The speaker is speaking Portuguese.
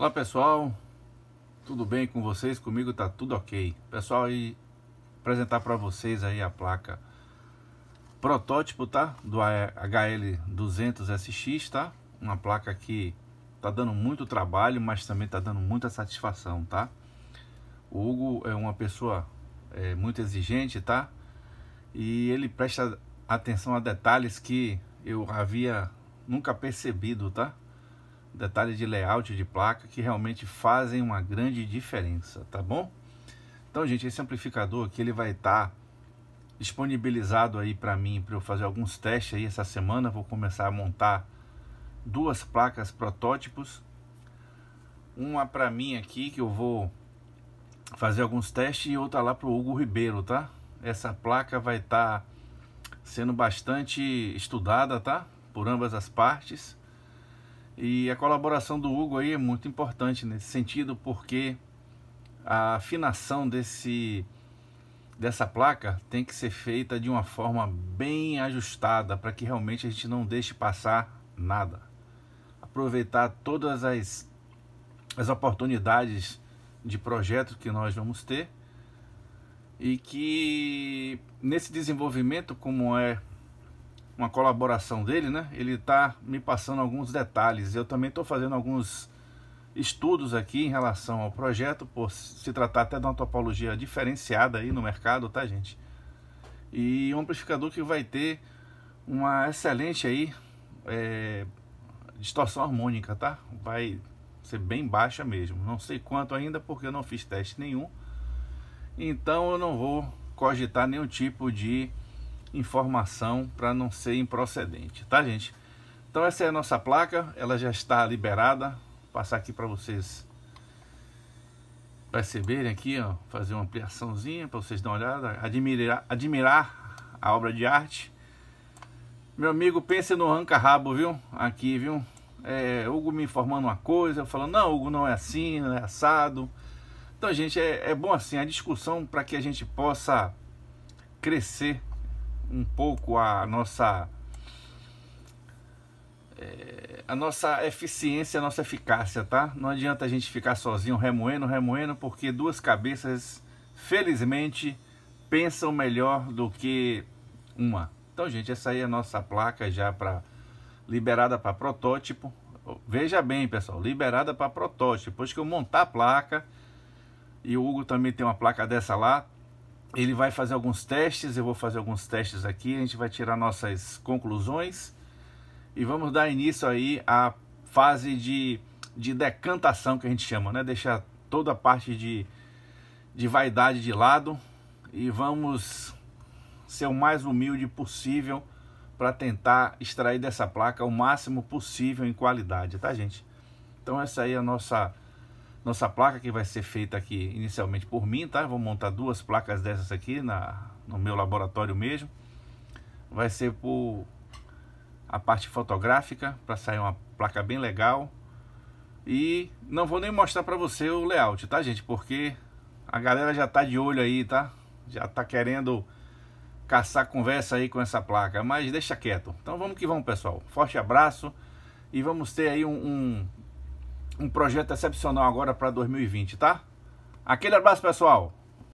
Olá pessoal, tudo bem com vocês? Comigo tá tudo ok. Pessoal, e apresentar para vocês aí a placa protótipo, tá? Do HL200SX, tá? Uma placa que tá dando muito trabalho, mas também tá dando muita satisfação, tá? O Hugo é uma pessoa é, muito exigente, tá? E ele presta atenção a detalhes que eu havia nunca percebido, tá? detalhes de layout de placa que realmente fazem uma grande diferença, tá bom? Então, gente, esse amplificador aqui ele vai estar tá disponibilizado aí para mim para eu fazer alguns testes aí essa semana. Vou começar a montar duas placas protótipos, uma para mim aqui que eu vou fazer alguns testes e outra lá para o Hugo Ribeiro, tá? Essa placa vai estar tá sendo bastante estudada, tá? Por ambas as partes e a colaboração do Hugo aí é muito importante nesse sentido, porque a afinação desse, dessa placa tem que ser feita de uma forma bem ajustada para que realmente a gente não deixe passar nada. Aproveitar todas as, as oportunidades de projeto que nós vamos ter e que nesse desenvolvimento, como é uma colaboração dele, né? Ele está me passando alguns detalhes. Eu também estou fazendo alguns estudos aqui em relação ao projeto, por se tratar até de uma topologia diferenciada aí no mercado, tá, gente? E um amplificador que vai ter uma excelente aí é, distorção harmônica, tá? Vai ser bem baixa mesmo. Não sei quanto ainda porque eu não fiz teste nenhum. Então eu não vou cogitar nenhum tipo de informação para não ser improcedente, tá, gente? Então essa é a nossa placa, ela já está liberada. Vou passar aqui para vocês perceberem aqui, ó, fazer uma ampliaçãozinha para vocês dar uma olhada, admirar, admirar a obra de arte. Meu amigo, pense no ranca-rabo, viu? Aqui, viu? É, Hugo me informando uma coisa, eu falando, não, Hugo, não é assim, não é assado. Então, gente, é, é bom assim, a discussão para que a gente possa crescer um pouco a nossa é, a nossa eficiência, a nossa eficácia, tá? Não adianta a gente ficar sozinho remoendo, remoendo, porque duas cabeças, felizmente, pensam melhor do que uma. Então, gente, essa aí é a nossa placa já para liberada para protótipo. Veja bem, pessoal, liberada para protótipo. Depois que eu montar a placa, e o Hugo também tem uma placa dessa lá, ele vai fazer alguns testes, eu vou fazer alguns testes aqui, a gente vai tirar nossas conclusões e vamos dar início aí à fase de, de decantação que a gente chama, né? Deixar toda a parte de, de vaidade de lado e vamos ser o mais humilde possível para tentar extrair dessa placa o máximo possível em qualidade, tá gente? Então essa aí é a nossa nossa placa que vai ser feita aqui inicialmente por mim, tá? vou montar duas placas dessas aqui na, no meu laboratório mesmo. Vai ser por a parte fotográfica para sair uma placa bem legal. E não vou nem mostrar para você o layout, tá, gente? Porque a galera já tá de olho aí, tá? Já tá querendo caçar conversa aí com essa placa, mas deixa quieto. Então vamos que vamos, pessoal. Forte abraço e vamos ter aí um, um um projeto excepcional agora para 2020, tá? Aquele abraço, pessoal!